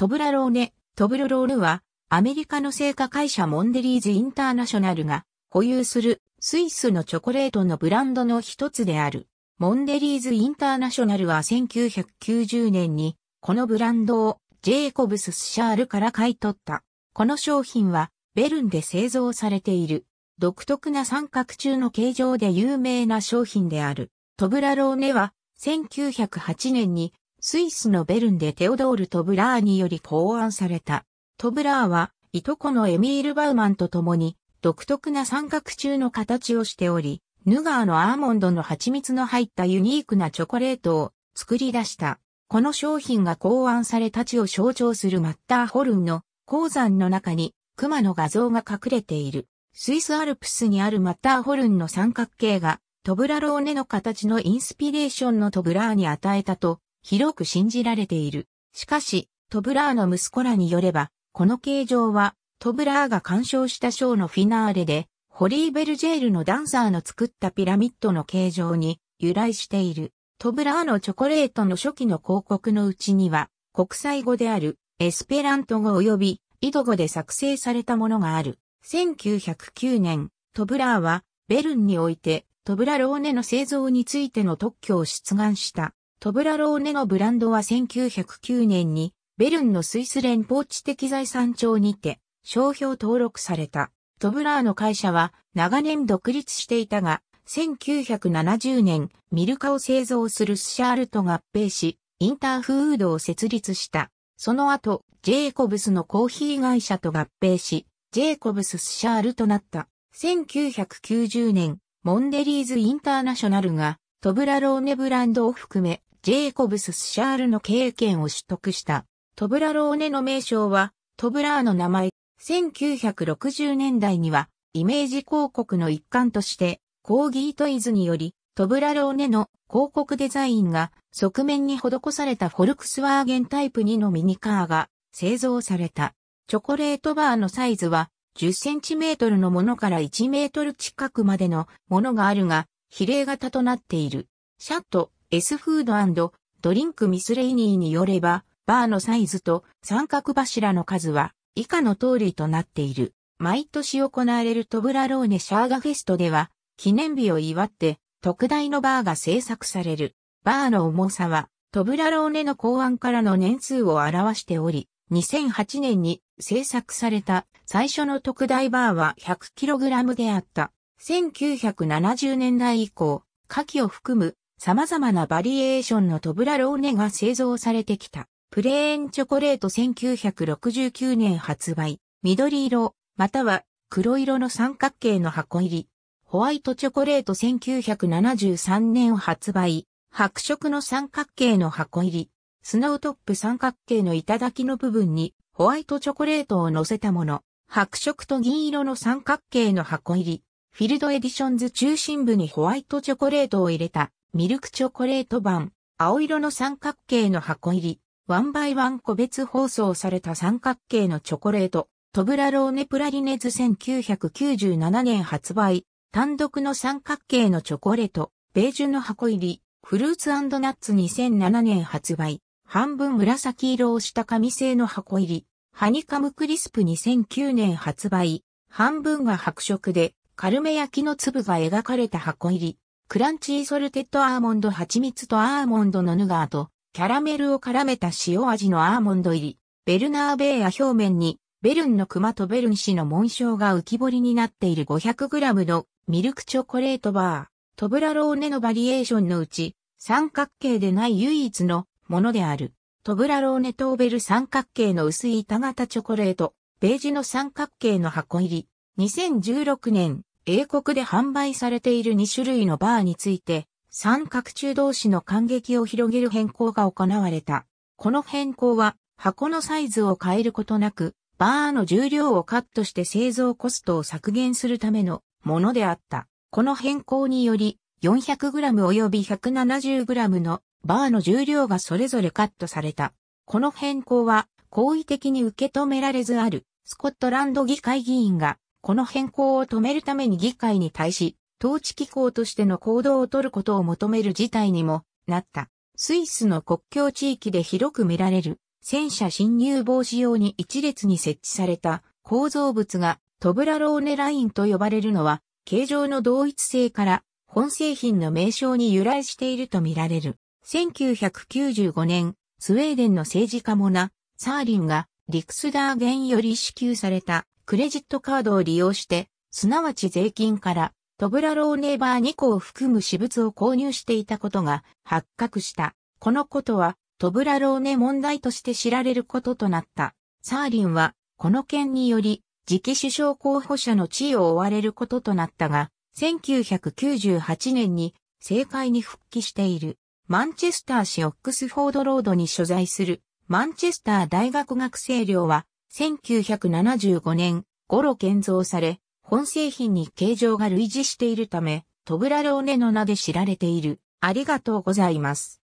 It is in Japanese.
トブラローネ、トブロロールは、アメリカの製菓会社モンデリーズインターナショナルが保有するスイスのチョコレートのブランドの一つである。モンデリーズインターナショナルは1990年にこのブランドをジェイコブス・シャールから買い取った。この商品はベルンで製造されている。独特な三角柱の形状で有名な商品である。トブラローネは1908年にスイスのベルンでテオドール・トブラーにより考案された。トブラーは、いとこのエミール・バウマンと共に、独特な三角柱の形をしており、ヌガーのアーモンドの蜂蜜の入ったユニークなチョコレートを作り出した。この商品が考案された地を象徴するマッターホルンの鉱山の中に熊の画像が隠れている。スイスアルプスにあるマッターホルンの三角形がトブラローネの形のインスピレーションのトブラーに与えたと広く信じられている。しかし、トブラーの息子らによれば、この形状は、トブラーが鑑賞したショーのフィナーレで、ホリーベルジェールのダンサーの作ったピラミッドの形状に由来している。トブラーのチョコレートの初期の広告のうちには、国際語であるエスペラント語及びイド語で作成されたものがある。1909年、トブラーはベルンにおいてトブラローネの製造についての特許を出願した。トブラローネのブランドは1909年にベルンのスイス連邦知的財産庁にて商標登録された。トブラーの会社は長年独立していたが、1970年ミルカを製造するスシャールと合併し、インターフードを設立した。その後、ジェイコブスのコーヒー会社と合併し、ジェイコブス・スシャールとなった。1990年、モンデリーズ・インターナショナルが、トブラローネブランドを含め、ジェイコブス・シャールの経営権を取得した、トブラローネの名称は、トブラーの名前、1960年代には、イメージ広告の一環として、コーギートイズにより、トブラローネの広告デザインが側面に施されたフォルクスワーゲンタイプ2のミニカーが製造された。チョコレートバーのサイズは10センチメートルのものから1メートル近くまでのものがあるが、比例型となっている。シャット、S フードドリンクミスレイニーによれば、バーのサイズと三角柱の数は以下の通りとなっている。毎年行われるトブラローネシャーガフェストでは、記念日を祝って、特大のバーが制作される。バーの重さは、トブラローネの考案からの年数を表しており、2008年に制作された最初の特大バーは 100kg であった。1970年代以降、下記を含む様々なバリエーションのトブラローネが製造されてきた。プレーンチョコレート1969年発売、緑色、または黒色の三角形の箱入り。ホワイトチョコレート1973年発売、白色の三角形の箱入り。スノートップ三角形の頂の部分にホワイトチョコレートを乗せたもの。白色と銀色の三角形の箱入り。フィルドエディションズ中心部にホワイトチョコレートを入れたミルクチョコレート版、青色の三角形の箱入り、ワンバイワン個別包装された三角形のチョコレート、トブラローネプラリネズ1997年発売、単独の三角形のチョコレート、ベージュの箱入り、フルーツナッツ2007年発売、半分紫色をした紙製の箱入り、ハニカムクリスプ2009年発売、半分が白色で、カルメ焼きの粒が描かれた箱入り、クランチーソルテッドアーモンド蜂蜜とアーモンドのヌガーと、キャラメルを絡めた塩味のアーモンド入り、ベルナーベーア表面に、ベルンの熊とベルン氏の紋章が浮き彫りになっている 500g のミルクチョコレートバー、トブラローネのバリエーションのうち、三角形でない唯一のものである。トブラローネトーベル三角形の薄い板型チョコレート、ベージュの三角形の箱入り。2016年英国で販売されている2種類のバーについて、三角柱同士の感激を広げる変更が行われた。この変更は、箱のサイズを変えることなく、バーの重量をカットして製造コストを削減するためのものであった。この変更により、400g 及び 170g のバーの重量がそれぞれカットされた。この変更は、好意的に受け止められずある、スコットランド議会議員がこの変更を止めるために議会に対し、統治機構としての行動を取ることを求める事態にもなった。スイスの国境地域で広く見られる戦車侵入防止用に一列に設置された構造物がトブラローネラインと呼ばれるのは形状の同一性から本製品の名称に由来しているとみられる。1995年、スウェーデンの政治家モナ、サーリンがリクスダーゲンより支給されたクレジットカードを利用して、すなわち税金から、トブラローネーバー2個を含む私物を購入していたことが発覚した。このことは、トブラローネ問題として知られることとなった。サーリンは、この件により、次期首相候補者の地位を追われることとなったが、1998年に政界に復帰している。マンチェスター市オックスフォードロードに所在するマンチェスター大学学生寮は1975年、ゴ路建造され、本製品に形状が類似しているため、トブラローネの名で知られている。ありがとうございます。